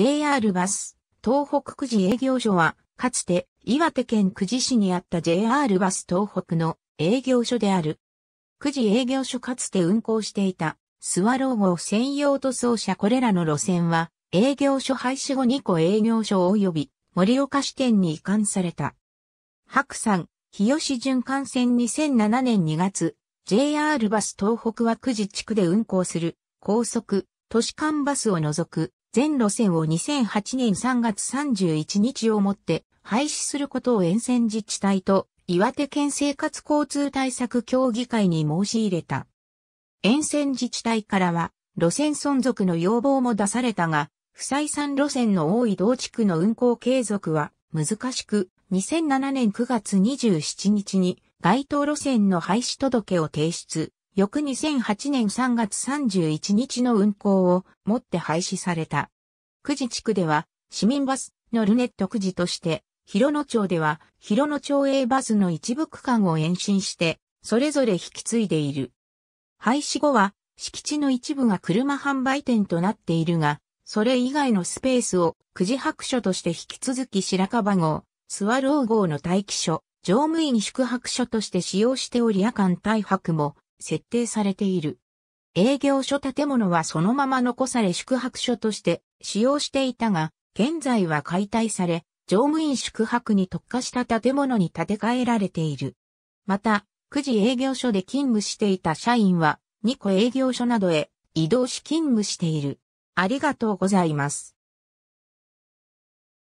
JR バス、東北くじ営業所は、かつて岩手県久慈市にあった JR バス東北の営業所である。久慈営業所かつて運行していたスワロー号専用塗装車これらの路線は営業所廃止後2個営業所及び盛岡支店に移管された。白山、日吉循環線2007年2月、JR バス東北は久慈地区で運行する高速、都市間バスを除く全路線を2008年3月31日をもって廃止することを沿線自治体と岩手県生活交通対策協議会に申し入れた。沿線自治体からは路線存続の要望も出されたが、不採算路線の多い同地区の運行継続は難しく、2007年9月27日に該当路線の廃止届を提出。翌2008年3月31日の運行をもって廃止された。久慈地区では市民バスのルネット久慈として、広野町では広野町営バスの一部区間を延伸して、それぞれ引き継いでいる。廃止後は敷地の一部が車販売店となっているが、それ以外のスペースを久慈白書として引き続き白樺号、スワロー号の待機所、乗務員宿泊所として使用しており夜間待泊も設定されている。営業所建物はそのまま残され宿泊所として使用していたが、現在は解体され、乗務員宿泊に特化した建物に建て替えられている。また、9時営業所で勤務していた社員は、2個営業所などへ移動し勤務している。ありがとうございます。